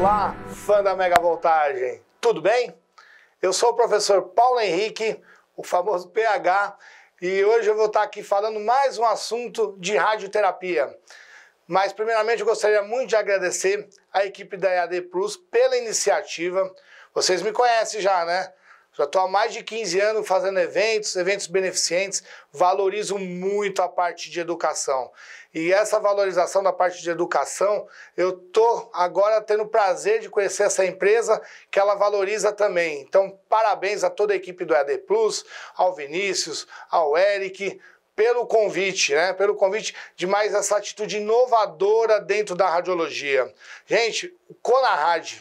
Olá, fã da Mega Voltagem, tudo bem? Eu sou o professor Paulo Henrique, o famoso PH, e hoje eu vou estar aqui falando mais um assunto de radioterapia. Mas, primeiramente, eu gostaria muito de agradecer à equipe da EAD Plus pela iniciativa. Vocês me conhecem já, né? Já estou há mais de 15 anos fazendo eventos, eventos beneficentes, valorizo muito a parte de educação. E essa valorização da parte de educação, eu estou agora tendo o prazer de conhecer essa empresa que ela valoriza também. Então, parabéns a toda a equipe do EAD Plus, ao Vinícius, ao Eric, pelo convite, né? Pelo convite de mais essa atitude inovadora dentro da radiologia. Gente, o Conarad,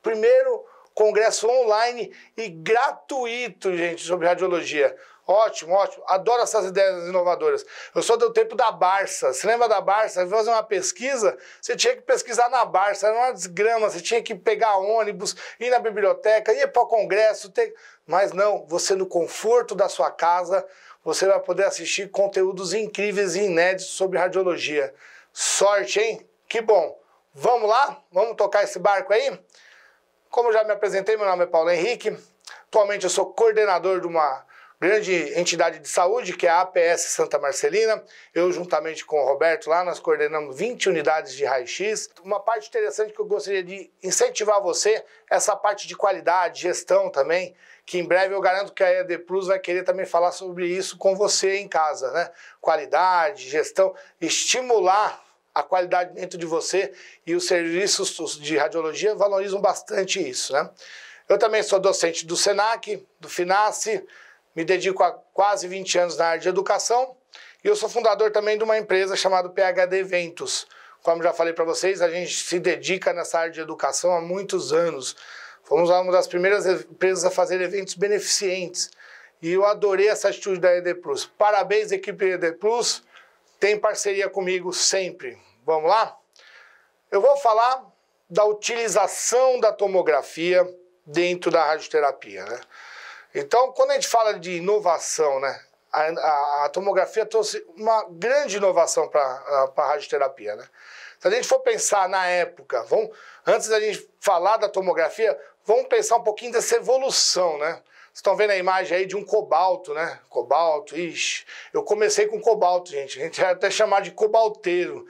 primeiro congresso online e gratuito, gente, sobre radiologia. Ótimo, ótimo. Adoro essas ideias inovadoras. Eu sou do tempo da Barça. Você lembra da Barça? Fazer uma pesquisa, você tinha que pesquisar na Barça, era uma desgrama, você tinha que pegar ônibus, ir na biblioteca, ir para o congresso. Ter... Mas não, você no conforto da sua casa, você vai poder assistir conteúdos incríveis e inéditos sobre radiologia. Sorte, hein? Que bom. Vamos lá? Vamos tocar esse barco aí? Como já me apresentei, meu nome é Paulo Henrique. Atualmente eu sou coordenador de uma grande entidade de saúde, que é a APS Santa Marcelina. Eu, juntamente com o Roberto lá, nós coordenamos 20 unidades de raio-x. Uma parte interessante que eu gostaria de incentivar você, essa parte de qualidade, gestão também, que em breve eu garanto que a EAD Plus vai querer também falar sobre isso com você em casa, né? Qualidade, gestão, estimular a qualidade dentro de você e os serviços de radiologia valorizam bastante isso, né? Eu também sou docente do SENAC, do FINASSE, me dedico há quase 20 anos na área de educação e eu sou fundador também de uma empresa chamada PHD Eventos. Como já falei para vocês, a gente se dedica nessa área de educação há muitos anos. Fomos uma das primeiras empresas a fazer eventos beneficentes e eu adorei essa atitude da ED Plus. Parabéns, equipe ED Plus tem parceria comigo sempre. Vamos lá? Eu vou falar da utilização da tomografia dentro da radioterapia, né? Então, quando a gente fala de inovação, né? A, a, a tomografia trouxe uma grande inovação para a radioterapia, né? Se a gente for pensar na época, vamos, antes da gente falar da tomografia, vamos pensar um pouquinho dessa evolução, né? Vocês estão vendo a imagem aí de um cobalto, né? Cobalto, ixi. Eu comecei com cobalto, gente. A gente ia até chamar de cobalteiro.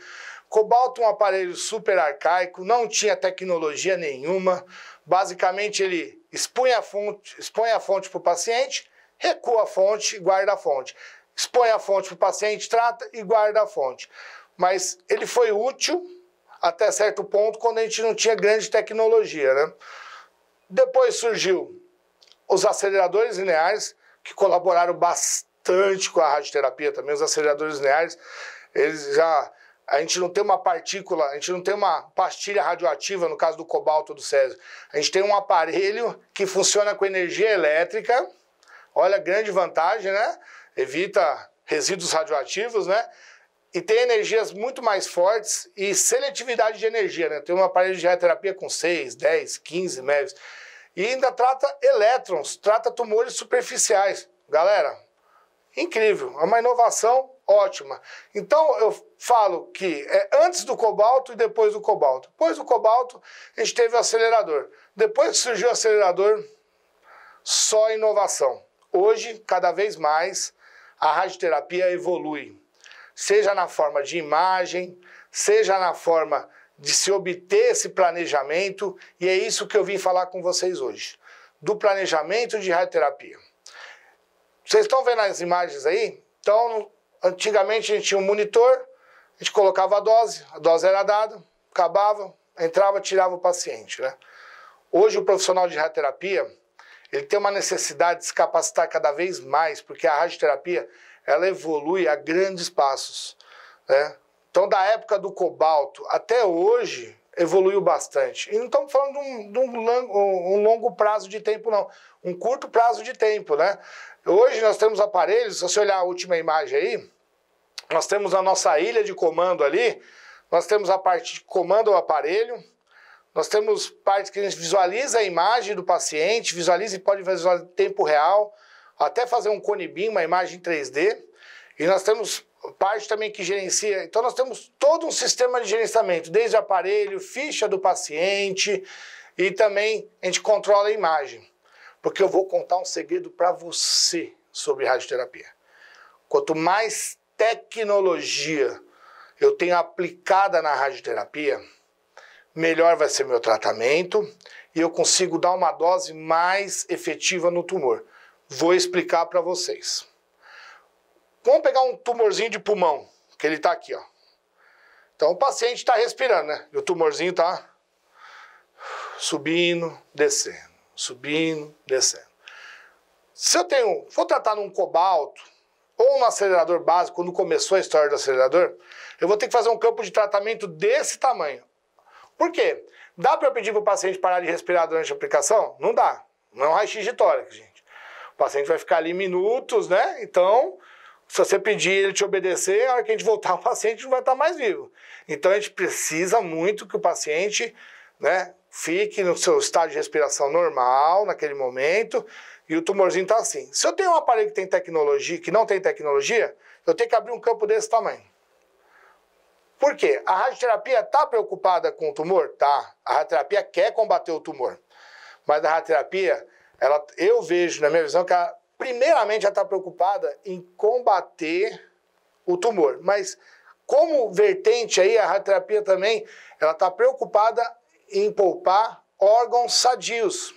Cobalto é um aparelho super arcaico, não tinha tecnologia nenhuma. Basicamente, ele expõe a fonte para o paciente, recua a fonte e guarda a fonte. Expõe a fonte para o paciente, trata e guarda a fonte. Mas ele foi útil até certo ponto quando a gente não tinha grande tecnologia, né? Depois surgiu os aceleradores lineares, que colaboraram bastante com a radioterapia também, os aceleradores lineares, eles já. A gente não tem uma partícula, a gente não tem uma pastilha radioativa, no caso do cobalto do Césio. A gente tem um aparelho que funciona com energia elétrica. Olha, grande vantagem, né? Evita resíduos radioativos, né? e tem energias muito mais fortes e seletividade de energia, né? Tem um aparelho de radioterapia com 6, 10, 15 MeV. E ainda trata elétrons, trata tumores superficiais. Galera, incrível, é uma inovação ótima. Então eu falo que é antes do cobalto e depois do cobalto. Depois do cobalto, a gente teve o acelerador. Depois que surgiu o acelerador, só inovação. Hoje, cada vez mais, a radioterapia evolui, seja na forma de imagem, seja na forma de se obter esse planejamento, e é isso que eu vim falar com vocês hoje, do planejamento de radioterapia. Vocês estão vendo as imagens aí? Então, antigamente a gente tinha um monitor, a gente colocava a dose, a dose era dada, acabava, entrava, tirava o paciente, né? Hoje o profissional de radioterapia, ele tem uma necessidade de se capacitar cada vez mais, porque a radioterapia, ela evolui a grandes passos, né? Então, da época do cobalto até hoje, evoluiu bastante. E não estamos falando de, um, de um, longo, um, longo prazo de tempo, não. Um curto prazo de tempo, né? Hoje nós temos aparelhos, se você olhar a última imagem aí, nós temos a nossa ilha de comando ali, nós temos a parte de comando o aparelho, nós temos parte que a gente visualiza a imagem do paciente, visualiza e pode visualizar em tempo real, até fazer um conibim, uma imagem 3D, e nós temos parte também que gerencia. Então, nós temos todo um sistema de gerenciamento, desde aparelho, ficha do paciente e também a gente controla a imagem. Porque eu vou contar um segredo para você sobre radioterapia. Quanto mais tecnologia eu tenho aplicada na radioterapia, melhor vai ser meu tratamento e eu consigo dar uma dose mais efetiva no tumor. Vou explicar para vocês. Vamos pegar um tumorzinho de pulmão, que ele está aqui, ó. Então o paciente está respirando, né? E o tumorzinho está subindo, descendo, subindo, descendo. Se eu tenho, vou tratar num cobalto ou no acelerador básico, quando começou a história do acelerador, eu vou ter que fazer um campo de tratamento desse tamanho. Por quê? Dá para eu pedir para o paciente parar de respirar durante a aplicação? Não dá. Não é um raio-x de tórax, gente. O paciente vai ficar ali minutos, né? Então, se você pedir ele te obedecer, a hora que a gente voltar, o paciente não vai estar mais vivo. Então a gente precisa muito que o paciente né, fique no seu estado de respiração normal naquele momento e o tumorzinho está assim. Se eu tenho um aparelho que tem tecnologia, que não tem tecnologia, eu tenho que abrir um campo desse tamanho. Por quê? A radioterapia está preocupada com o tumor? Tá. A radioterapia quer combater o tumor. Mas a radioterapia, ela, eu vejo, na minha visão, que ela primeiramente já está preocupada em combater o tumor, mas como vertente aí a radioterapia também, ela está preocupada em poupar órgãos sadios.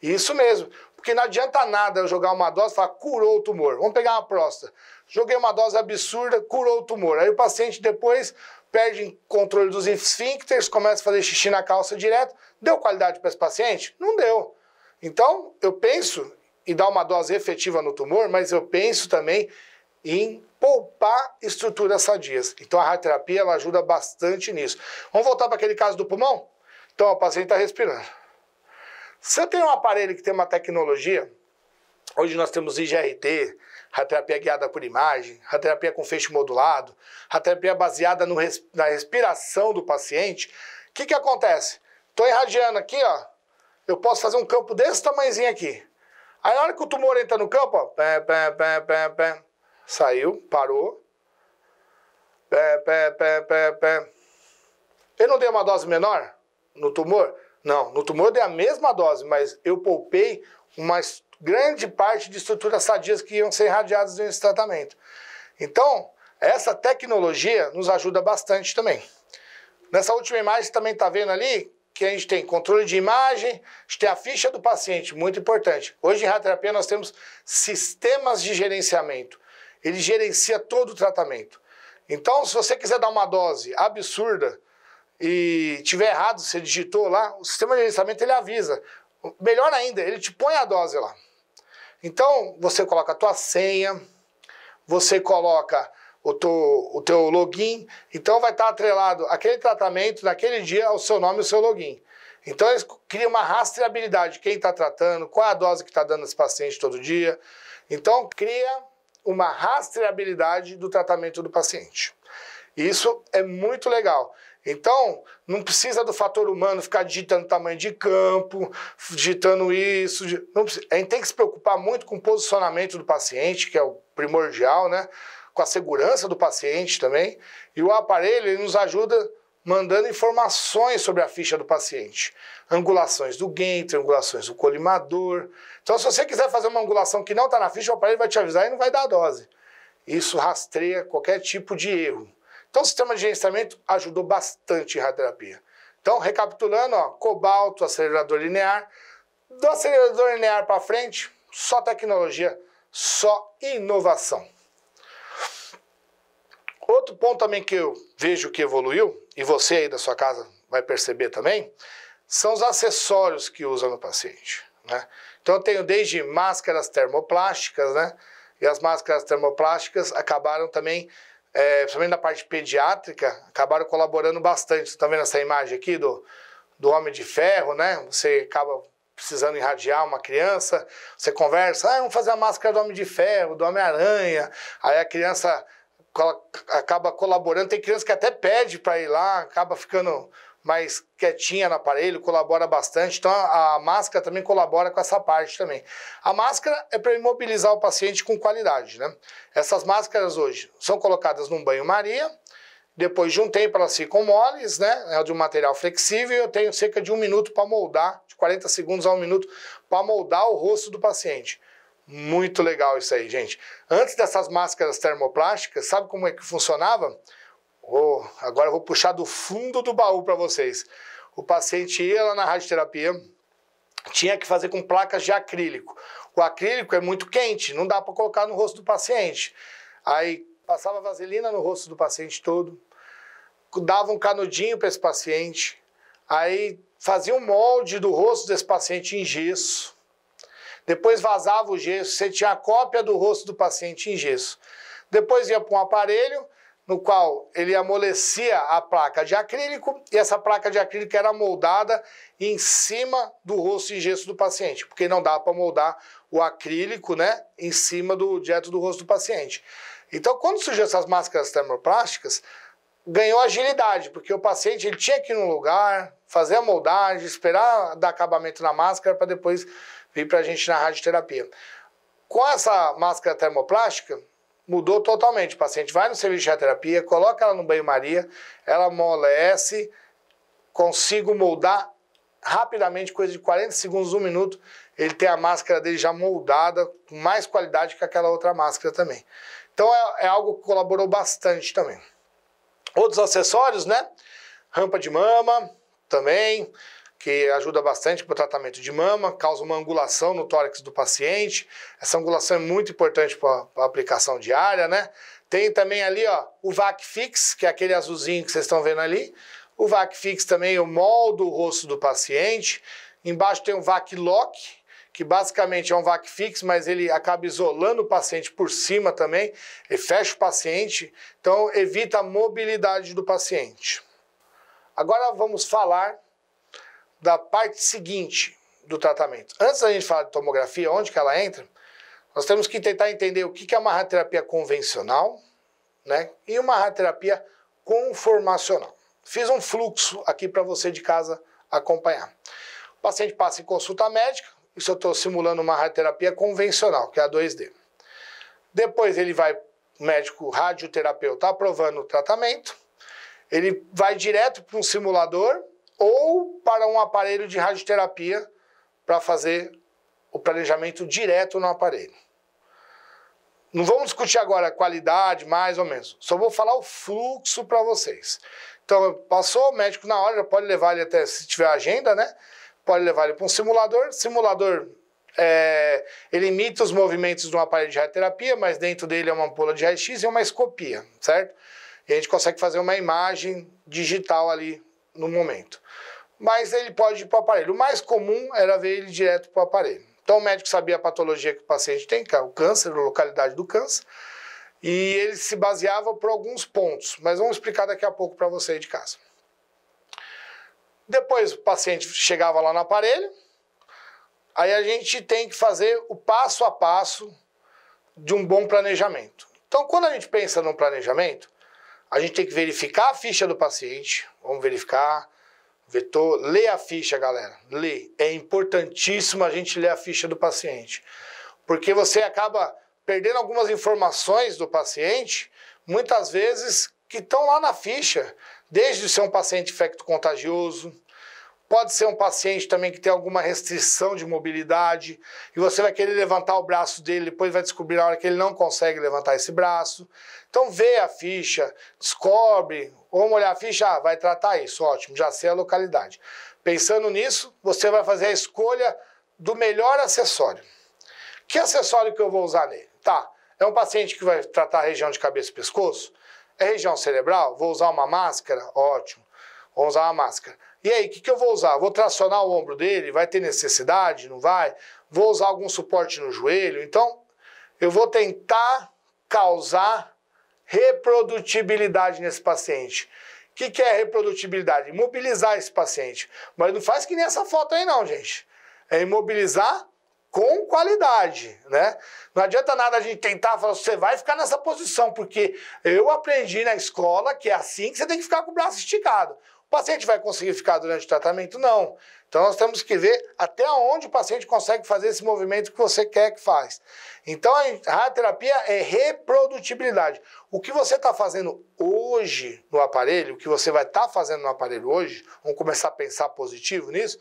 Isso mesmo, porque não adianta nada eu jogar uma dose e falar curou o tumor. Vamos pegar uma próstata. Joguei uma dose absurda, curou o tumor. Aí o paciente depois perde controle dos esfíncteres, começa a fazer xixi na calça direto. Deu qualidade para esse paciente? Não deu. Então, eu penso e dar uma dose efetiva no tumor, mas eu penso também em poupar estruturas sadias. Então a radioterapia ela ajuda bastante nisso. Vamos voltar para aquele caso do pulmão? Então o paciente está respirando. Se eu tenho um aparelho que tem uma tecnologia, hoje nós temos IGRT, radioterapia guiada por imagem, radioterapia com feixe modulado, radioterapia baseada no, na respiração do paciente, o que, que acontece? Estou irradiando aqui, ó. Eu posso fazer um campo desse tamanhozinho aqui. Aí na hora que o tumor entra no campo, ó, pé, pé, pé, pé, pé, saiu, parou. Pé, pé, pé, pé, pé. Eu não dei uma dose menor no tumor? Não, no tumor eu dei a mesma dose, mas eu poupei uma grande parte de estruturas sadias que iam ser irradiadas nesse tratamento. Então, essa tecnologia nos ajuda bastante também. Nessa última imagem também está vendo ali que a gente tem controle de imagem, a gente tem a ficha do paciente, muito importante. Hoje em radioterapia nós temos sistemas de gerenciamento. Ele gerencia todo o tratamento. Então, se você quiser dar uma dose absurda e tiver errado, você digitou lá, o sistema de gerenciamento ele avisa. Melhor ainda, ele te põe a dose lá. Então, você coloca a tua senha, você coloca o teu, o teu login. Então vai estar atrelado aquele tratamento naquele dia ao seu nome e ao seu login. Então eles criam uma rastreabilidade de quem está tratando, qual é a dose que está dando esse paciente todo dia. Então cria uma rastreabilidade do tratamento do paciente. Isso é muito legal. Então, não precisa do fator humano ficar digitando tamanho de campo, digitando isso. Não precisa. A gente tem que se preocupar muito com o posicionamento do paciente, que é o primordial, né? com a segurança do paciente também. E o aparelho ele nos ajuda mandando informações sobre a ficha do paciente. Angulações do gain, angulações do colimador. Então, se você quiser fazer uma angulação que não está na ficha, o aparelho vai te avisar e não vai dar a dose. Isso rastreia qualquer tipo de erro. Então, o sistema de gerenciamento ajudou bastante em radioterapia. Então, recapitulando, ó, cobalto, acelerador linear. Do acelerador linear para frente, só tecnologia, só inovação outro ponto também que eu vejo que evoluiu, e você aí da sua casa vai perceber também, são os acessórios que usa no paciente. Né? Então eu tenho desde máscaras termoplásticas, né? E as máscaras termoplásticas acabaram também, é, principalmente na parte pediátrica, acabaram colaborando bastante. Você está vendo essa imagem aqui do, do homem de ferro, né? Você acaba precisando irradiar uma criança, você conversa, ah, vamos fazer a máscara do Homem de Ferro, do Homem-Aranha. Aí a criança acaba colaborando. Tem criança que até pede para ir lá, acaba ficando mais quietinha no aparelho, colabora bastante. Então a, a máscara também colabora com essa parte também. A máscara é para imobilizar o paciente com qualidade, né? Essas máscaras hoje são colocadas num banho-maria, depois de um tempo elas ficam moles, né? É de um material flexível. Eu tenho cerca de um minuto para moldar, de 40 segundos a um minuto, para moldar o rosto do paciente. Muito legal isso aí, gente. Antes dessas máscaras termoplásticas, sabe como é que funcionava? Oh, agora eu vou puxar do fundo do baú para vocês. O paciente ia lá na radioterapia, tinha que fazer com placas de acrílico. O acrílico é muito quente, não dá para colocar no rosto do paciente. Aí passava vaselina no rosto do paciente todo, dava um canudinho para esse paciente, aí fazia um molde do rosto desse paciente em gesso, depois vazava o gesso, você tinha a cópia do rosto do paciente em gesso. Depois ia para um aparelho no qual ele amolecia a placa de acrílico e essa placa de acrílico era moldada em cima do rosto em gesso do paciente, porque não dá para moldar o acrílico, né, em cima do dieto do rosto do paciente. Então, quando surgiu essas máscaras termoplásticas, ganhou agilidade, porque o paciente ele tinha que ir num lugar, fazer a moldagem, esperar dar acabamento na máscara para depois veio para a gente na radioterapia. Com essa máscara termoplástica, mudou totalmente. O paciente vai no serviço de radioterapia, coloca ela no banho-maria, ela amolece, consigo moldar rapidamente, coisa de 40 segundos, um minuto, ele tem a máscara dele já moldada, com mais qualidade que aquela outra máscara também. Então é, é algo que colaborou bastante também. Outros acessórios, né? Rampa de mama também, que ajuda bastante para o tratamento de mama, causa uma angulação no tórax do paciente. Essa angulação é muito importante para a aplicação diária, né? Tem também ali, ó, o VAC Fix, que é aquele azulzinho que vocês estão vendo ali. O VAC Fix também o moldo o rosto do paciente. Embaixo tem o VAC Lock, que basicamente é um vac fix, mas ele acaba isolando o paciente por cima também, e fecha o paciente, então evita a mobilidade do paciente. Agora vamos falar da parte seguinte do tratamento. Antes da gente falar de tomografia, onde que ela entra, nós temos que tentar entender o que é uma radioterapia convencional né, e uma radioterapia conformacional. Fiz um fluxo aqui para você de casa acompanhar. O paciente passa em consulta médica, isso eu estou simulando uma radioterapia convencional, que é a 2D. Depois ele vai, o médico radioterapeuta aprovando o tratamento, ele vai direto para um simulador, ou para um aparelho de radioterapia para fazer o planejamento direto no aparelho. Não vamos discutir agora qualidade, mais ou menos. Só vou falar o fluxo para vocês. Então, passou o médico na hora, já pode levar ele até, se tiver agenda, né? Pode levar ele para um simulador. Simulador, é, ele imita os movimentos de um aparelho de radioterapia, mas dentro dele é uma ampola de raio-x e uma escopia, certo? E a gente consegue fazer uma imagem digital ali no momento. Mas ele pode ir para o aparelho. O mais comum era ver ele direto para o aparelho. Então o médico sabia a patologia que o paciente tem, que é o câncer, a localidade do câncer, e ele se baseava por alguns pontos, mas vamos explicar daqui a pouco para você aí de casa. Depois o paciente chegava lá no aparelho, aí a gente tem que fazer o passo a passo de um bom planejamento. Então, quando a gente pensa num planejamento, a gente tem que verificar a ficha do paciente. Vamos verificar. Vetor, lê a ficha, galera. Lê. É importantíssimo a gente ler a ficha do paciente. Porque você acaba perdendo algumas informações do paciente, muitas vezes que estão lá na ficha. Desde ser um paciente infecto contagioso, Pode ser um paciente também que tem alguma restrição de mobilidade e você vai querer levantar o braço dele, depois vai descobrir na hora que ele não consegue levantar esse braço. Então vê a ficha, descobre, vamos olhar a ficha, ah, vai tratar isso, ótimo, já sei a localidade. Pensando nisso, você vai fazer a escolha do melhor acessório. Que acessório que eu vou usar nele? Tá, é um paciente que vai tratar a região de cabeça e pescoço? É região cerebral? Vou usar uma máscara? Ótimo, vou usar uma máscara. E aí, o que, que eu vou usar? Vou tracionar o ombro dele? Vai ter necessidade? Não vai? Vou usar algum suporte no joelho? Então, eu vou tentar causar reprodutibilidade nesse paciente. O que, que é reprodutibilidade? Imobilizar esse paciente. Mas não faz que nem essa foto aí, não, gente. É imobilizar com qualidade, né? Não adianta nada a gente tentar falar, você vai ficar nessa posição, porque eu aprendi na escola que é assim que você tem que ficar com o braço esticado. O paciente vai conseguir ficar durante o tratamento? Não. Então nós temos que ver até onde o paciente consegue fazer esse movimento que você quer que faz. Então a radioterapia é reprodutibilidade. O que você está fazendo hoje no aparelho, o que você vai estar tá fazendo no aparelho hoje, vamos começar a pensar positivo nisso.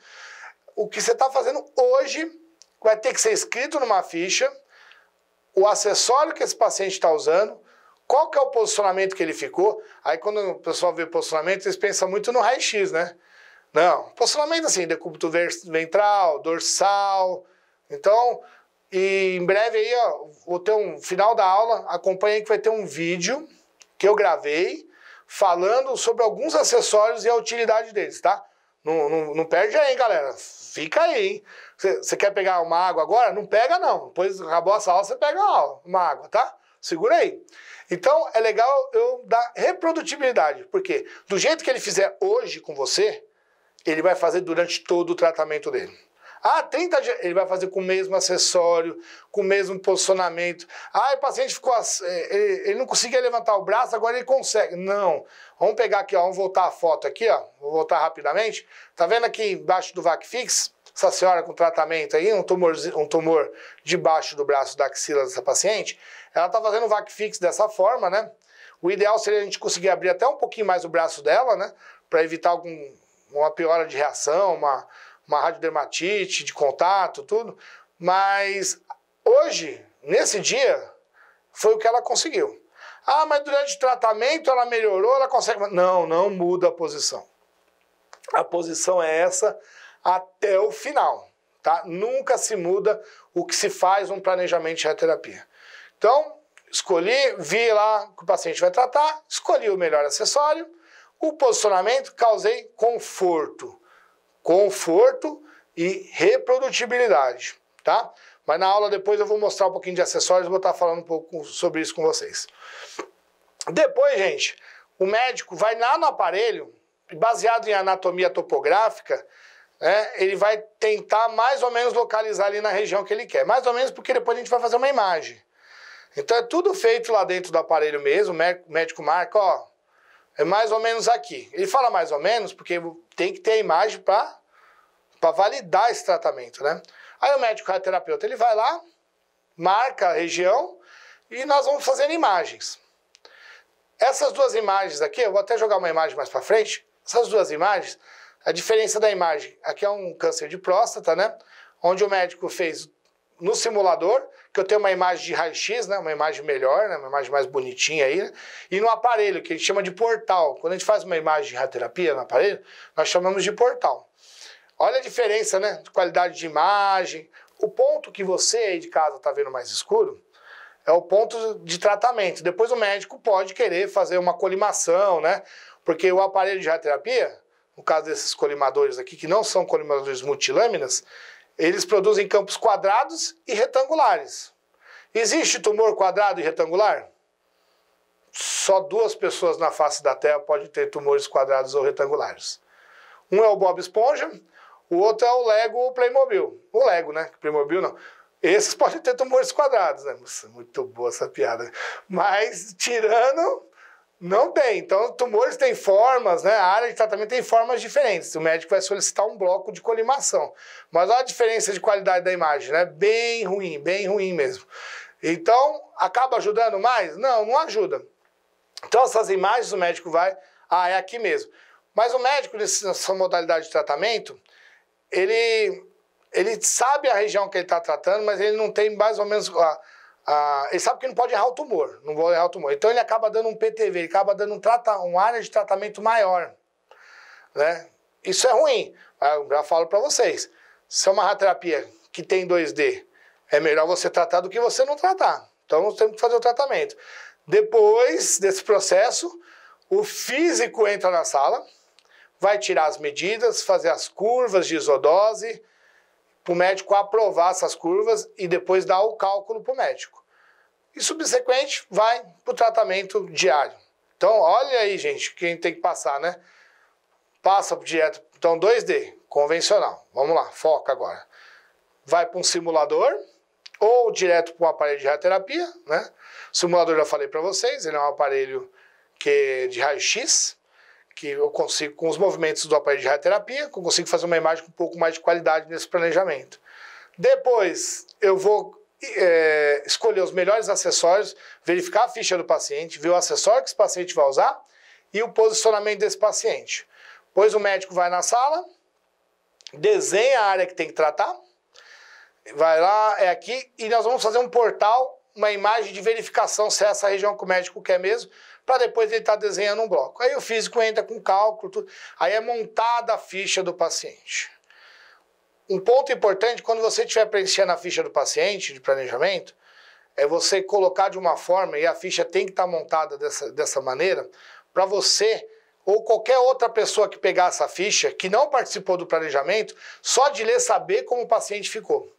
O que você está fazendo hoje vai ter que ser escrito numa ficha, o acessório que esse paciente está usando, qual que é o posicionamento que ele ficou? Aí quando o pessoal vê posicionamento, eles pensam muito no raio-x, né? Não, posicionamento assim, decúbito ventral, dorsal. Então, e em breve aí, ó, vou ter um final da aula, acompanha aí que vai ter um vídeo que eu gravei falando sobre alguns acessórios e a utilidade deles, tá? Não, não, não perde aí, hein, galera. Fica aí, Você quer pegar uma água agora? Não pega, não. Depois acabou essa sala, você pega uma, uma água, tá? Segura aí. Então é legal eu dar reprodutibilidade, porque do jeito que ele fizer hoje com você, ele vai fazer durante todo o tratamento dele. Ah, 30 dias. Ele vai fazer com o mesmo acessório, com o mesmo posicionamento. Ah, o paciente ficou. Eh, ele, ele não conseguia levantar o braço, agora ele consegue. Não. Vamos pegar aqui, ó, vamos voltar a foto aqui, ó. Vou voltar rapidamente. Tá vendo aqui embaixo do VACFIX? Essa senhora com tratamento aí, um tumor, um tumor debaixo do braço da axila dessa paciente. Ela está fazendo o VAC fix dessa forma, né? O ideal seria a gente conseguir abrir até um pouquinho mais o braço dela, né? Para evitar algum, uma piora de reação, uma, uma radiodermatite, de contato, tudo. Mas hoje, nesse dia, foi o que ela conseguiu. Ah, mas durante o tratamento ela melhorou, ela consegue. Não, não muda a posição. A posição é essa até o final, tá? Nunca se muda o que se faz um planejamento de terapia. Então, escolhi, vi lá que o paciente vai tratar, escolhi o melhor acessório, o posicionamento, causei conforto. Conforto e reprodutibilidade, tá? Mas na aula depois eu vou mostrar um pouquinho de acessórios, vou estar falando um pouco sobre isso com vocês. Depois, gente, o médico vai lá no aparelho, baseado em anatomia topográfica, né? ele vai tentar mais ou menos localizar ali na região que ele quer. Mais ou menos porque depois a gente vai fazer uma imagem. Então é tudo feito lá dentro do aparelho mesmo, o médico marca, ó, é mais ou menos aqui. Ele fala mais ou menos porque tem que ter a imagem para validar esse tratamento, né? Aí o médico radioterapeuta, ele vai lá, marca a região e nós vamos fazendo imagens. Essas duas imagens aqui, eu vou até jogar uma imagem mais para frente, essas duas imagens, a diferença da imagem, aqui é um câncer de próstata, né? Onde o médico fez no simulador, que eu tenho uma imagem de raio-x, né, uma imagem melhor, né, uma imagem mais bonitinha aí, né, e no aparelho, que a gente chama de portal. Quando a gente faz uma imagem de radioterapia no aparelho, nós chamamos de portal. Olha a diferença, né, de qualidade de imagem. O ponto que você aí de casa está vendo mais escuro é o ponto de tratamento. Depois o médico pode querer fazer uma colimação, né, porque o aparelho de radioterapia, no caso desses colimadores aqui, que não são colimadores multilâminas, eles produzem campos quadrados e retangulares. Existe tumor quadrado e retangular? Só duas pessoas na face da Terra podem ter tumores quadrados ou retangulares. Um é o Bob Esponja, o outro é o Lego ou o Playmobil. O Lego, né? Playmobil não. Esses podem ter tumores quadrados, né? Nossa, muito boa essa piada. Mas, tirando não tem. Então, tumores têm formas, né? A área de tratamento tem formas diferentes. O médico vai solicitar um bloco de colimação. Mas olha a diferença de qualidade da imagem, né? Bem ruim, bem ruim mesmo. Então, acaba ajudando mais? Não, não ajuda. Então, essas imagens o médico vai, ah, é aqui mesmo. Mas o médico, nessa modalidade de tratamento, ele, ele sabe a região que ele está tratando, mas ele não tem mais ou menos ah, ele sabe que não pode errar o tumor, não vou errar o tumor. Então ele acaba dando um PTV, ele acaba dando um, trata, área de tratamento maior. Né? Isso é ruim. Ah, eu já falo para vocês. Se é uma radioterapia que tem 2D, é melhor você tratar do que você não tratar. Então nós temos que fazer o tratamento. Depois desse processo, o físico entra na sala, vai tirar as medidas, fazer as curvas de isodose, para o médico aprovar essas curvas e depois dar o cálculo para o médico. E subsequente vai para o tratamento diário. Então, olha aí, gente, quem tem que passar, né? Passa para dieta. Então, 2D, convencional. Vamos lá, foca agora. Vai para um simulador ou direto para um aparelho de radioterapia, né? Simulador já falei para vocês, ele é um aparelho que é de raio-x, que eu consigo, com os movimentos do aparelho de radioterapia, que eu consigo fazer uma imagem com um pouco mais de qualidade nesse planejamento. Depois, eu vou é, escolher os melhores acessórios, verificar a ficha do paciente, ver o acessório que esse paciente vai usar e o posicionamento desse paciente. Pois o médico vai na sala, desenha a área que tem que tratar, vai lá, é aqui, e nós vamos fazer um portal uma imagem de verificação se é essa região que o médico quer mesmo, para depois ele estar tá desenhando um bloco. Aí o físico entra com cálculo, tudo, aí é montada a ficha do paciente. Um ponto importante, quando você estiver preenchendo a ficha do paciente de planejamento, é você colocar de uma forma, e a ficha tem que estar tá montada dessa, dessa maneira, para você ou qualquer outra pessoa que pegar essa ficha, que não participou do planejamento, só de ler saber como o paciente ficou.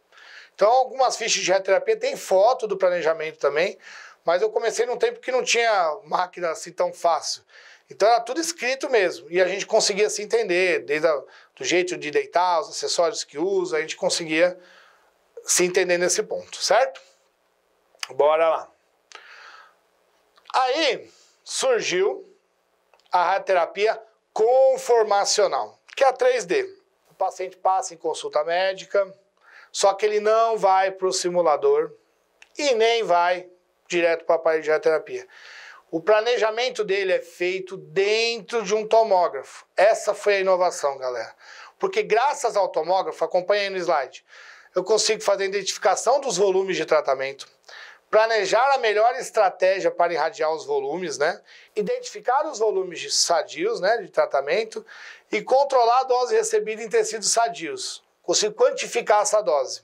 Então, algumas fichas de reterapia tem foto do planejamento também, mas eu comecei num tempo que não tinha máquina assim tão fácil. Então era tudo escrito mesmo, e a gente conseguia se entender, desde a, do jeito de deitar, os acessórios que usa, a gente conseguia se entender nesse ponto, certo? Bora lá. Aí surgiu a radioterapia conformacional, que é a 3D. O paciente passa em consulta médica, só que ele não vai para o simulador e nem vai direto para a parede de radioterapia. O planejamento dele é feito dentro de um tomógrafo. Essa foi a inovação, galera. Porque graças ao tomógrafo, acompanha aí no slide, eu consigo fazer a identificação dos volumes de tratamento, planejar a melhor estratégia para irradiar os volumes, né? Identificar os volumes de sadios, né, de tratamento e controlar a dose recebida em tecidos sadios consigo quantificar essa dose.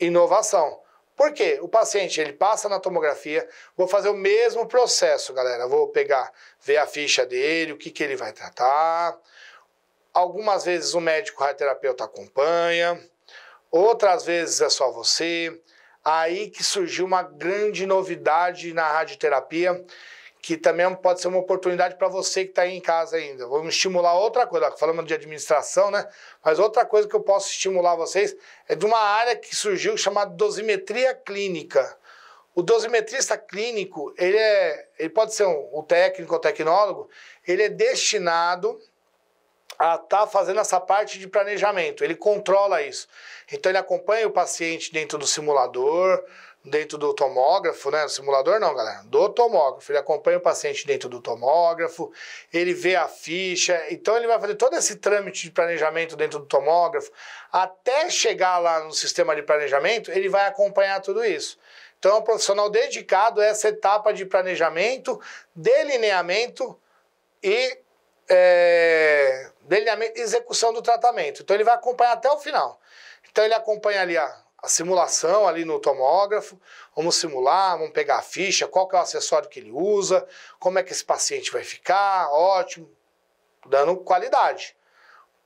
Inovação. Por quê? O paciente ele passa na tomografia, vou fazer o mesmo processo, galera. Vou pegar, ver a ficha dele, o que, que ele vai tratar. Algumas vezes o médico radioterapeuta acompanha, outras vezes é só você. Aí que surgiu uma grande novidade na radioterapia, que também pode ser uma oportunidade para você que está aí em casa ainda. Vamos estimular outra coisa, falamos de administração, né? Mas outra coisa que eu posso estimular vocês é de uma área que surgiu chamada dosimetria clínica. O dosimetrista clínico, ele, é, ele pode ser um, um técnico ou um tecnólogo, ele é destinado a estar tá fazendo essa parte de planejamento, ele controla isso. Então ele acompanha o paciente dentro do simulador, dentro do tomógrafo, né? Simulador não, galera. Do tomógrafo. Ele acompanha o paciente dentro do tomógrafo, ele vê a ficha. Então ele vai fazer todo esse trâmite de planejamento dentro do tomógrafo. Até chegar lá no sistema de planejamento, ele vai acompanhar tudo isso. Então é um profissional dedicado a essa etapa de planejamento, delineamento e é, delineamento, execução do tratamento. Então ele vai acompanhar até o final. Então ele acompanha ali a a simulação ali no tomógrafo, vamos simular, vamos pegar a ficha, qual que é o acessório que ele usa, como é que esse paciente vai ficar, ótimo, dando qualidade.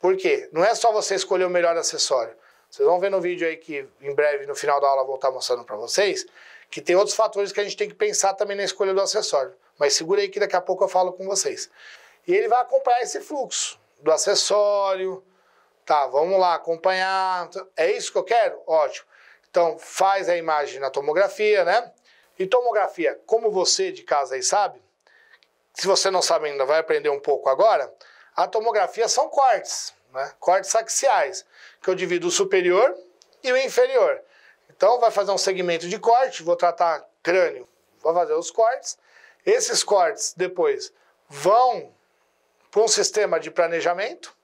Por quê? Não é só você escolher o melhor acessório. Vocês vão ver no vídeo aí que em breve, no final da aula, vou estar mostrando para vocês, que tem outros fatores que a gente tem que pensar também na escolha do acessório. Mas segura aí que daqui a pouco eu falo com vocês. E ele vai acompanhar esse fluxo do acessório, Tá, vamos lá acompanhar. É isso que eu quero? Ótimo. Então, faz a imagem na tomografia, né? E tomografia, como você de casa aí sabe, se você não sabe ainda, vai aprender um pouco agora. A tomografia são cortes, né? Cortes axiais, que eu divido o superior e o inferior. Então, vai fazer um segmento de corte, vou tratar crânio, vou fazer os cortes. Esses cortes depois vão para um sistema de planejamento,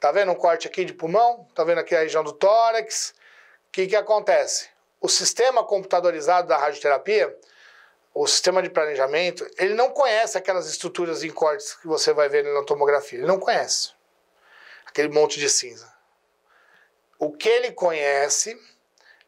Tá vendo um corte aqui de pulmão? Tá vendo aqui a região do tórax? O que, que acontece? O sistema computadorizado da radioterapia, o sistema de planejamento, ele não conhece aquelas estruturas em cortes que você vai ver na tomografia. Ele não conhece. Aquele monte de cinza. O que ele conhece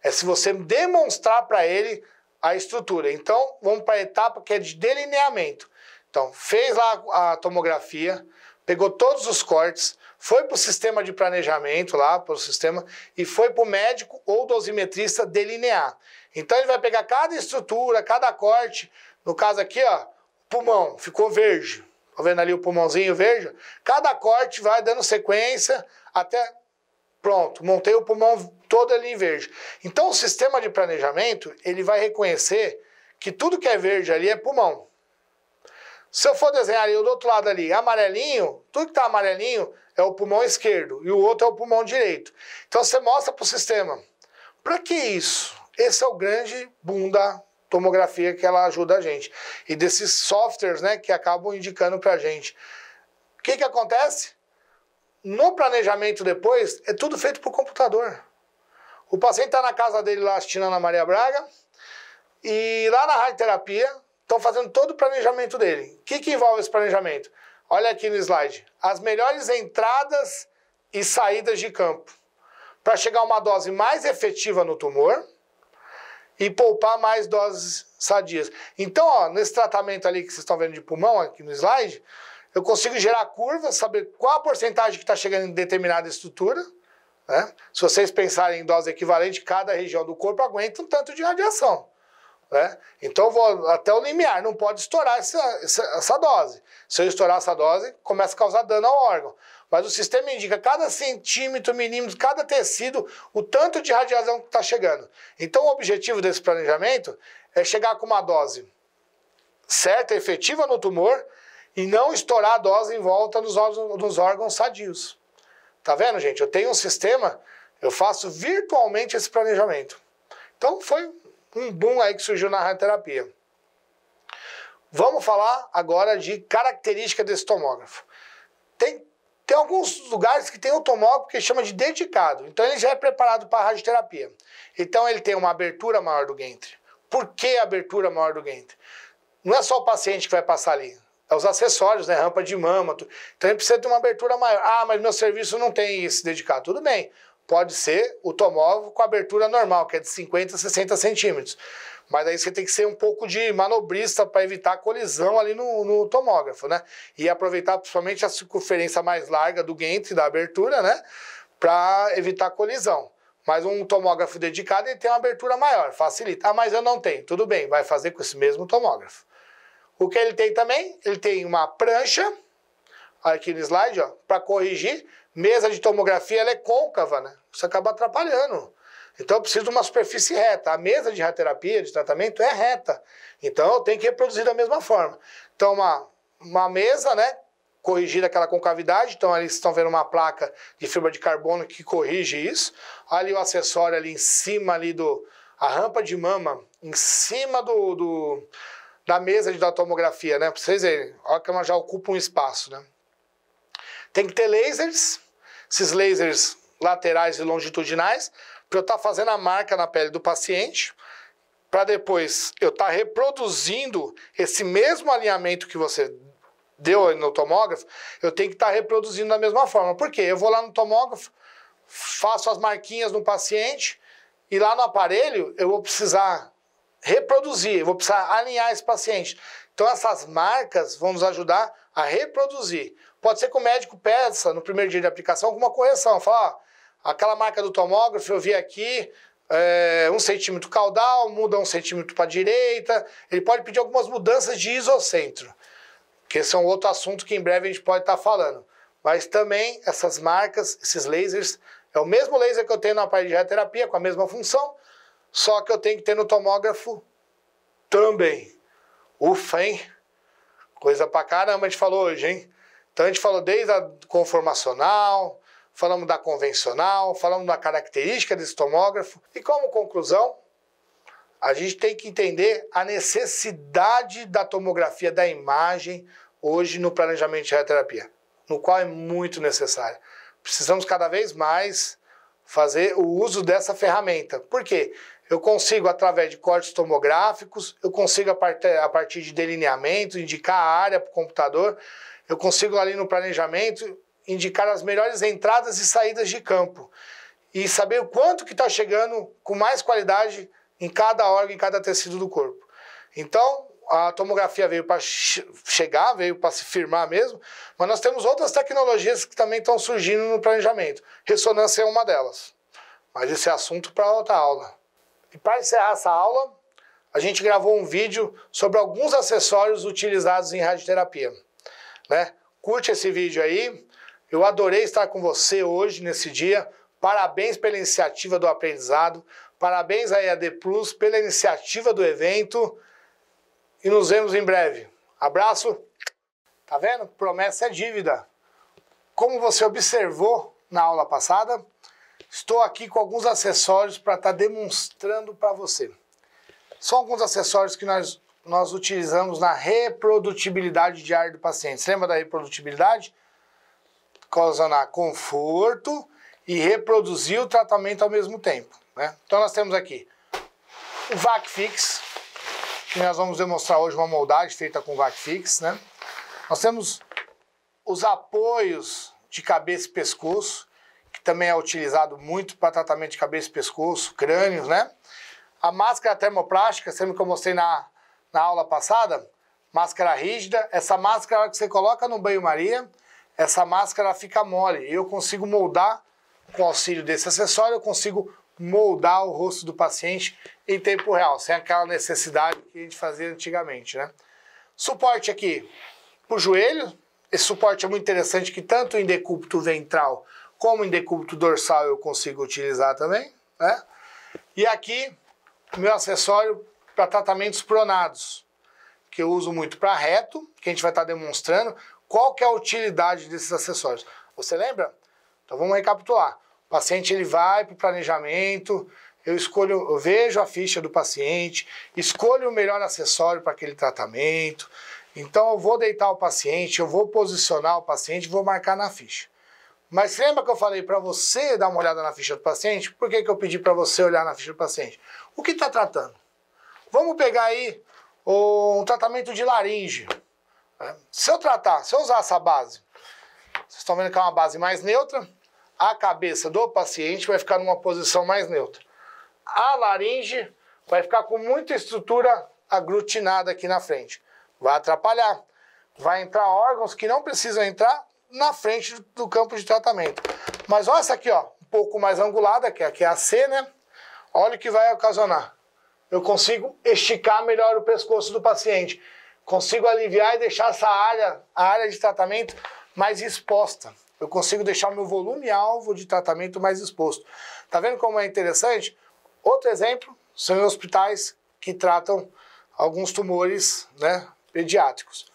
é se você demonstrar para ele a estrutura. Então, vamos para a etapa que é de delineamento. Então, fez lá a tomografia, pegou todos os cortes, foi para o sistema de planejamento lá, para o sistema, e foi para o médico ou dosimetrista delinear. Então ele vai pegar cada estrutura, cada corte. No caso aqui, ó, pulmão ficou verde. Tá vendo ali o pulmãozinho verde? Cada corte vai dando sequência até pronto, montei o pulmão todo ali em verde. Então o sistema de planejamento, ele vai reconhecer que tudo que é verde ali é pulmão. Se eu for desenhar ali do outro lado ali, amarelinho, tudo que está amarelinho é o pulmão esquerdo e o outro é o pulmão direito. Então você mostra para o sistema. Para que isso? Esse é o grande boom da tomografia que ela ajuda a gente. E desses softwares né, que acabam indicando para a gente. O que, que acontece? No planejamento depois, é tudo feito por computador. O paciente está na casa dele lá assistindo Ana Maria Braga, e lá na radioterapia, estão fazendo todo o planejamento dele. O que, que envolve esse planejamento? Olha aqui no slide. As melhores entradas e saídas de campo. Para chegar a uma dose mais efetiva no tumor e poupar mais doses sadias. Então, ó, nesse tratamento ali que vocês estão vendo de pulmão aqui no slide, eu consigo gerar curvas, saber qual a porcentagem que está chegando em determinada estrutura. Né? Se vocês pensarem em dose equivalente, cada região do corpo aguenta um tanto de radiação. Né? Então vou até o limiar, não pode estourar essa, essa, essa, dose. Se eu estourar essa dose, começa a causar dano ao órgão. Mas o sistema indica cada centímetro, milímetro, cada tecido, o tanto de radiação que está chegando. Então o objetivo desse planejamento é chegar com uma dose certa, efetiva no tumor e não estourar a dose em volta nos órgãos, nos órgãos sadios. Tá vendo, gente? Eu tenho um sistema, eu faço virtualmente esse planejamento. Então foi um boom aí que surgiu na radioterapia. Vamos falar agora de característica desse tomógrafo. Tem, tem alguns lugares que tem um tomógrafo que chama de dedicado. Então ele já é preparado para a radioterapia. Então ele tem uma abertura maior do gantry. Por que abertura maior do gantry? Não é só o paciente que vai passar ali é os acessórios, né? Rampa de mama. Então ele precisa de uma abertura maior. Ah, mas meu serviço não tem esse dedicado. Tudo bem pode ser o tomógrafo com abertura normal, que é de 50 a 60 centímetros. Mas aí você tem que ser um pouco de manobrista para evitar a colisão ali no, no, tomógrafo, né? E aproveitar principalmente a circunferência mais larga do guente da abertura, né? Para evitar a colisão. Mas um tomógrafo dedicado ele tem uma abertura maior, facilita. Ah, mas eu não tenho. Tudo bem, vai fazer com esse mesmo tomógrafo. O que ele tem também? Ele tem uma prancha, aqui no slide, ó, para corrigir mesa de tomografia ela é côncava, né? Isso acaba atrapalhando. Então eu preciso de uma superfície reta. A mesa de radioterapia, de tratamento, é reta. Então eu tenho que reproduzir da mesma forma. Então uma, uma mesa, né? Corrigir aquela concavidade, então ali vocês estão vendo uma placa de fibra de carbono que corrige isso. Ali o acessório ali em cima ali do... A rampa de mama em cima do, do da mesa de tomografia, né? Pra vocês verem, olha que ela já ocupa um espaço, né? Tem que ter lasers, esses lasers laterais e longitudinais, para eu estar tá fazendo a marca na pele do paciente, para depois eu estar tá reproduzindo esse mesmo alinhamento que você deu no tomógrafo, eu tenho que estar tá reproduzindo da mesma forma. Por quê? Eu vou lá no tomógrafo, faço as marquinhas no paciente e lá no aparelho eu vou precisar reproduzir, eu vou precisar alinhar esse paciente. Então essas marcas vão nos ajudar a reproduzir. Pode ser que o médico peça no primeiro dia de aplicação alguma correção, fala, ó, aquela marca do tomógrafo eu vi aqui, é, um centímetro caudal, muda um centímetro para a direita, ele pode pedir algumas mudanças de isocentro, que esse é um outro assunto que em breve a gente pode estar tá falando. Mas também essas marcas, esses lasers, é o mesmo laser que eu tenho na parte de radioterapia, com a mesma função, só que eu tenho que ter no tomógrafo também. Ufa, hein? Coisa pra caramba a gente falou hoje, hein? Então a gente falou desde a conformacional, falamos da convencional, falamos da característica desse tomógrafo. E como conclusão, a gente tem que entender a necessidade da tomografia da imagem hoje no planejamento de radioterapia, no qual é muito necessária. Precisamos cada vez mais fazer o uso dessa ferramenta. Por quê? Eu consigo, através de cortes tomográficos, eu consigo, a, a partir de delineamento, indicar a área para o computador, eu consigo, ali no planejamento, indicar as melhores entradas e saídas de campo e saber o quanto que está chegando com mais qualidade em cada órgão, em cada tecido do corpo. Então, a tomografia veio para chegar, veio para se firmar mesmo, mas nós temos outras tecnologias que também estão surgindo no planejamento. Ressonância é uma delas. Mas esse é assunto para outra aula. E para encerrar essa aula, a gente gravou um vídeo sobre alguns acessórios utilizados em radioterapia. Né? Curte esse vídeo aí. Eu adorei estar com você hoje, nesse dia. Parabéns pela iniciativa do aprendizado. Parabéns à EAD Plus pela iniciativa do evento. E nos vemos em breve. Abraço. Tá vendo? Promessa é dívida. Como você observou na aula passada, Estou aqui com alguns acessórios para estar tá demonstrando para você. São alguns acessórios que nós, nós utilizamos na reprodutibilidade diária do paciente. Você lembra da reprodutibilidade? na conforto e reproduzir o tratamento ao mesmo tempo. Né? Então nós temos aqui o VACFIX, que nós vamos demonstrar hoje uma moldagem feita com VACFIX. Né? Nós temos os apoios de cabeça e pescoço, que também é utilizado muito para tratamento de cabeça e pescoço, crânios, né? A máscara termoplástica, sempre que eu mostrei na, na aula passada, máscara rígida, essa máscara que você coloca no banho-maria, essa máscara fica mole e eu consigo moldar com o auxílio desse acessório, eu consigo moldar o rosto do paciente em tempo real, sem aquela necessidade que a gente fazia antigamente, né? Suporte aqui para o joelho, esse suporte é muito interessante que tanto em decúbito ventral como em decúbito dorsal eu consigo utilizar também, né? E aqui, meu acessório para tratamentos pronados, que eu uso muito para reto, que a gente vai estar tá demonstrando qual que é a utilidade desses acessórios. Você lembra? Então vamos recapitular. O paciente ele vai para o planejamento, eu escolho, eu vejo a ficha do paciente, escolho o melhor acessório para aquele tratamento. Então eu vou deitar o paciente, eu vou posicionar o paciente, vou marcar na ficha. Mas lembra que eu falei para você dar uma olhada na ficha do paciente? Por que, que eu pedi para você olhar na ficha do paciente? O que está tratando? Vamos pegar aí um tratamento de laringe. É, se eu tratar, se eu usar essa base, vocês estão vendo que é uma base mais neutra, a cabeça do paciente vai ficar numa posição mais neutra. A laringe vai ficar com muita estrutura aglutinada aqui na frente. Vai atrapalhar. Vai entrar órgãos que não precisam entrar na frente do campo de tratamento. Mas olha essa aqui, ó, um pouco mais angulada, que aqui é, é a C, né? Olha o que vai ocasionar. Eu consigo esticar melhor o pescoço do paciente. Consigo aliviar e deixar essa área, a área de tratamento mais exposta. Eu consigo deixar o meu volume alvo de tratamento mais exposto. Tá vendo como é interessante? Outro exemplo são hospitais que tratam alguns tumores, né, pediátricos.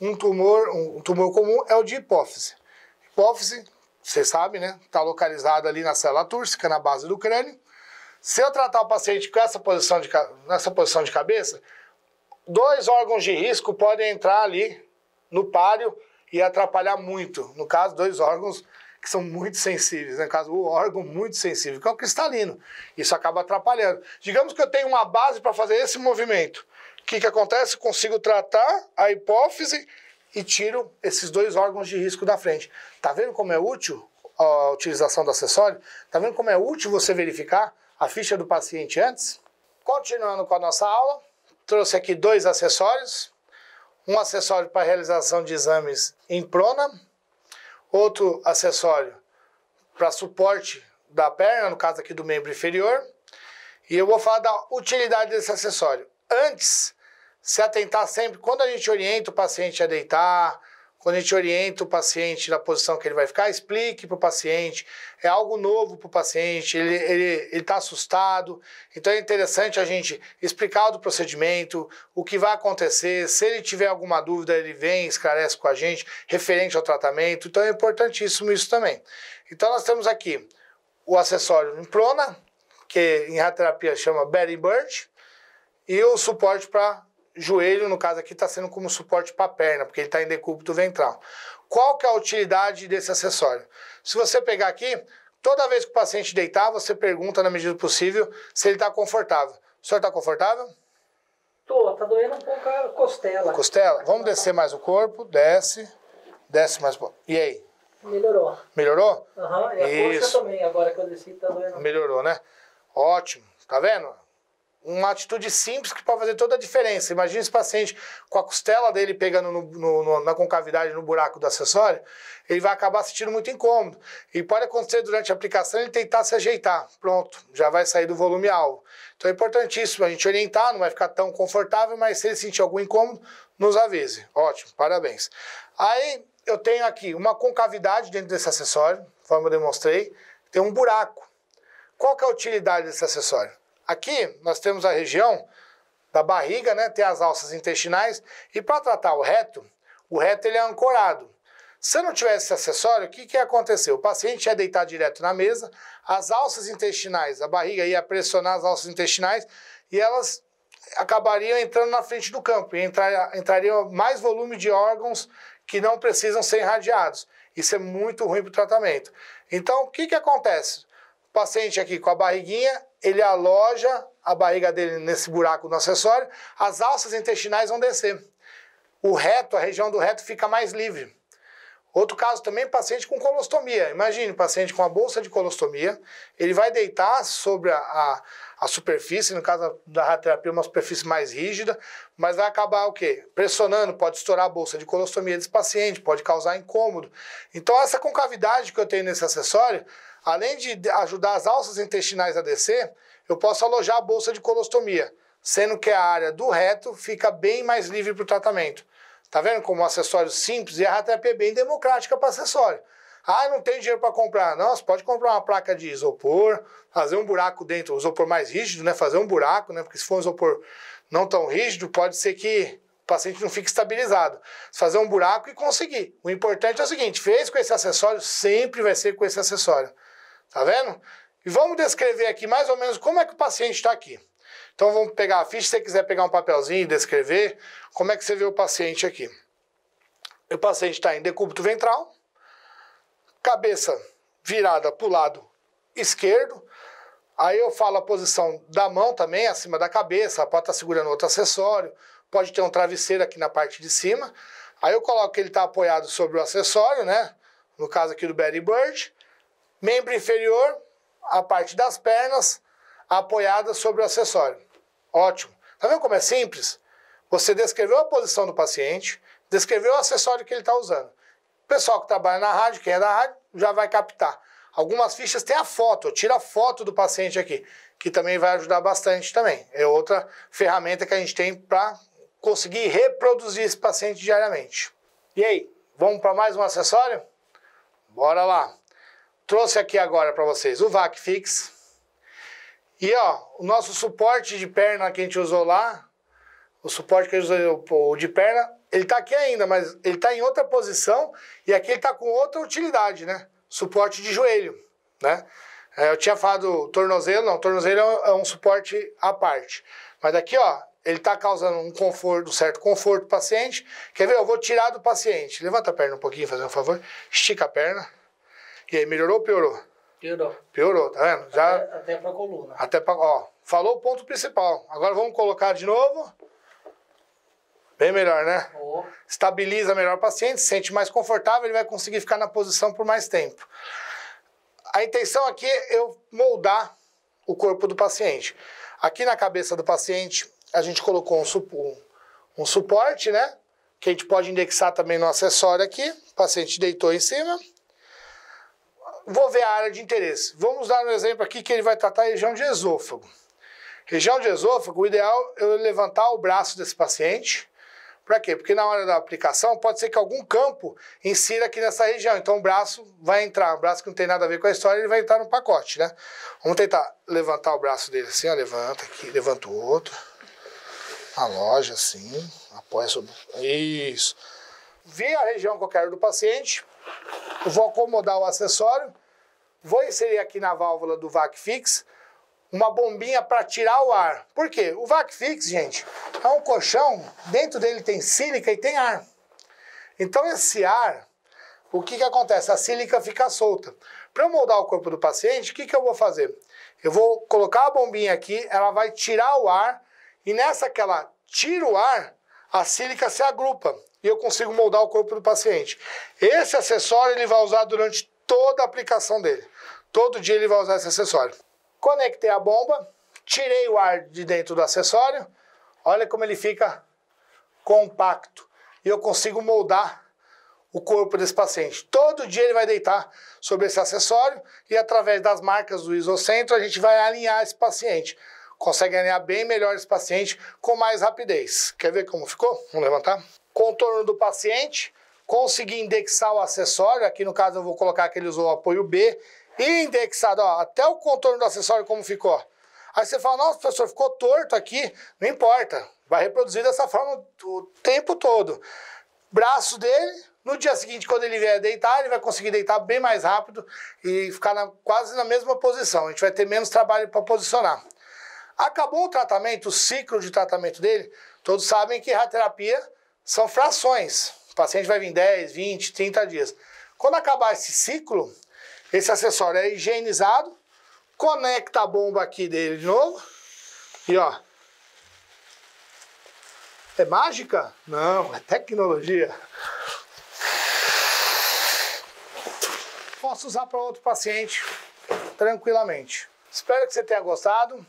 Um tumor, um tumor comum é o de hipófise. Hipófise, você sabe, né? Está localizada ali na célula túrcica, na base do crânio. Se eu tratar o paciente com essa posição de, nessa posição de cabeça, dois órgãos de risco podem entrar ali no páreo e atrapalhar muito. No caso, dois órgãos que são muito sensíveis. Né? No caso, o órgão muito sensível, que é o cristalino. Isso acaba atrapalhando. Digamos que eu tenho uma base para fazer esse movimento que, que acontece? Consigo tratar a hipófise e tiro esses dois órgãos de risco da frente. Tá vendo como é útil a utilização do acessório? Tá vendo como é útil você verificar a ficha do paciente antes? Continuando com a nossa aula, trouxe aqui dois acessórios. Um acessório para realização de exames em prona, outro acessório para suporte da perna, no caso aqui do membro inferior. E eu vou falar da utilidade desse acessório. Antes se atentar sempre, quando a gente orienta o paciente a deitar, quando a gente orienta o paciente na posição que ele vai ficar, explique para o paciente, é algo novo para o paciente, ele está ele, ele tá assustado, então é interessante a gente explicar o procedimento, o que vai acontecer, se ele tiver alguma dúvida, ele vem, esclarece com a gente, referente ao tratamento, então é importantíssimo isso também. Então nós temos aqui o acessório em prona que em radioterapia chama Betty Bird, e o suporte para joelho, no caso aqui, está sendo como suporte para a perna, porque ele está em decúbito ventral. Qual que é a utilidade desse acessório? Se você pegar aqui, toda vez que o paciente deitar, você pergunta, na medida do possível, se ele está confortável. O senhor está confortável? Tô, tá doendo um pouco a costela. Costela? Vamos descer mais o corpo, desce, desce mais um pouco. E aí? Melhorou. Melhorou? Aham, uhum, é e a Isso. também, agora que eu desci, tá doendo. Melhorou, né? Ótimo. Tá vendo? uma atitude simples que pode fazer toda a diferença. Imagina esse paciente com a costela dele pegando no, no, na concavidade, no buraco do acessório, ele vai acabar sentindo muito incômodo. E pode acontecer durante a aplicação ele tentar se ajeitar. Pronto, já vai sair do volume alvo. Então é importantíssimo a gente orientar, não vai ficar tão confortável, mas se ele sentir algum incômodo, nos avise. Ótimo, parabéns. Aí eu tenho aqui uma concavidade dentro desse acessório, como eu demonstrei, tem um buraco. Qual que é a utilidade desse acessório? Aqui nós temos a região da barriga, né? Tem as alças intestinais. E para tratar o reto, o reto ele é ancorado. Se não tivesse esse acessório, o que, que ia acontecer? O paciente ia deitar direto na mesa, as alças intestinais, a barriga ia pressionar as alças intestinais e elas acabariam entrando na frente do campo e entrar, entrariam mais volume de órgãos que não precisam ser irradiados. Isso é muito ruim para o tratamento. Então, o que, que acontece? paciente aqui com a barriguinha, ele aloja a barriga dele nesse buraco no acessório, as alças intestinais vão descer. O reto, a região do reto fica mais livre. Outro caso também, paciente com colostomia. Imagine, paciente com a bolsa de colostomia, ele vai deitar sobre a, a, a superfície, no caso da radioterapia, uma superfície mais rígida, mas vai acabar o quê? Pressionando, pode estourar a bolsa de colostomia desse paciente, pode causar incômodo. Então, essa concavidade que eu tenho nesse acessório, Além de ajudar as alças intestinais a descer, eu posso alojar a bolsa de colostomia, sendo que a área do reto fica bem mais livre para o tratamento. Tá vendo como um acessório simples e a radioterapia é bem democrática para acessório. Ah, não tem dinheiro para comprar. Não, você pode comprar uma placa de isopor, fazer um buraco dentro, o isopor mais rígido, né? Fazer um buraco, né? Porque se for um isopor não tão rígido, pode ser que o paciente não fique estabilizado. Fazer um buraco e conseguir. O importante é o seguinte: fez com esse acessório, sempre vai ser com esse acessório. Tá vendo? E vamos descrever aqui mais ou menos como é que o paciente está aqui. Então vamos pegar a ficha, se você quiser pegar um papelzinho e descrever, como é que você vê o paciente aqui. O paciente está em decúbito ventral, cabeça virada para o lado esquerdo, aí eu falo a posição da mão também, acima da cabeça, pode estar tá segurando outro acessório, pode ter um travesseiro aqui na parte de cima, aí eu coloco que ele está apoiado sobre o acessório, né? No caso aqui do Betty Bird, Membro inferior, a parte das pernas, apoiada sobre o acessório. Ótimo. Tá vendo como é simples? Você descreveu a posição do paciente, descreveu o acessório que ele está usando. O pessoal que trabalha na rádio, quem é da rádio, já vai captar. Algumas fichas têm a foto, tira a foto do paciente aqui, que também vai ajudar bastante também. É outra ferramenta que a gente tem para conseguir reproduzir esse paciente diariamente. E aí, vamos para mais um acessório? Bora lá! Trouxe aqui agora para vocês o VAC Fix. E ó, o nosso suporte de perna que a gente usou lá, o suporte que a gente usou o de perna, ele está aqui ainda, mas ele está em outra posição e aqui ele está com outra utilidade, né? Suporte de joelho, né? É, eu tinha falado tornozelo, não, tornozelo é, é um suporte à parte. Mas aqui, ó, ele está causando um conforto, um certo conforto paciente. Quer ver? Eu vou tirar do paciente. Levanta a perna um pouquinho, fazer um favor. Estica a perna. E aí, melhorou ou piorou? Piorou. Piorou, tá vendo? Já... Até, até pra coluna. Até pra, ó, falou o ponto principal. Agora vamos colocar de novo. Bem melhor, né? Oh. Estabiliza melhor o paciente, se sente mais confortável, ele vai conseguir ficar na posição por mais tempo. A intenção aqui é eu moldar o corpo do paciente. Aqui na cabeça do paciente, a gente colocou um, supo, um suporte, né? Que a gente pode indexar também no acessório aqui. O paciente deitou em cima vou ver a área de interesse. Vamos dar um exemplo aqui que ele vai tratar a região de esôfago. Região de esôfago, o ideal é eu levantar o braço desse paciente. Para quê? Porque na hora da aplicação pode ser que algum campo insira aqui nessa região. Então o braço vai entrar, o braço que não tem nada a ver com a história, ele vai entrar no pacote, né? Vamos tentar levantar o braço dele assim, ó, levanta aqui, levanta o outro. A loja assim, apoia sobre... Isso. Vê a região qualquer do paciente, vou acomodar o acessório, vou inserir aqui na válvula do VAC Fix uma bombinha para tirar o ar. Por quê? O VAC Fix, gente, é um colchão, dentro dele tem sílica e tem ar. Então esse ar, o que, que acontece? A sílica fica solta. Para eu moldar o corpo do paciente, o que, que eu vou fazer? Eu vou colocar a bombinha aqui, ela vai tirar o ar, e nessa que ela tira o ar, a sílica se agrupa e eu consigo moldar o corpo do paciente. Esse acessório ele vai usar durante toda a aplicação dele. Todo dia ele vai usar esse acessório. Conectei a bomba, tirei o ar de dentro do acessório, olha como ele fica compacto. E eu consigo moldar o corpo desse paciente. Todo dia ele vai deitar sobre esse acessório e através das marcas do isocentro a gente vai alinhar esse paciente. Consegue alinhar bem melhor esse paciente com mais rapidez. Quer ver como ficou? Vamos levantar? contorno do paciente, conseguir indexar o acessório, aqui no caso eu vou colocar que ele usou o apoio B, e indexado, ó, até o contorno do acessório como ficou. Aí você fala, nossa, professor, ficou torto aqui. Não importa, vai reproduzir dessa forma o tempo todo. Braço dele, no dia seguinte, quando ele vier deitar, ele vai conseguir deitar bem mais rápido e ficar na, quase na mesma posição. A gente vai ter menos trabalho para posicionar. Acabou o tratamento, o ciclo de tratamento dele, todos sabem que a terapia são frações. O paciente vai vir 10, 20, 30 dias. Quando acabar esse ciclo, esse acessório é higienizado, conecta a bomba aqui dele de novo. E ó. É mágica? Não, é tecnologia. Posso usar para outro paciente tranquilamente. Espero que você tenha gostado.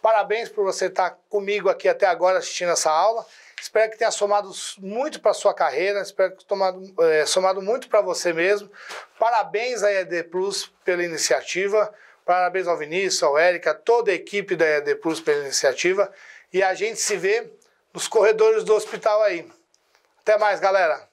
Parabéns por você estar comigo aqui até agora assistindo essa aula. Espero que tenha somado muito para sua carreira, espero que tomado, é, somado muito para você mesmo. Parabéns à EAD Plus pela iniciativa, parabéns ao Vinícius, ao Érica, toda a equipe da EAD Plus pela iniciativa. E a gente se vê nos corredores do hospital aí. Até mais, galera!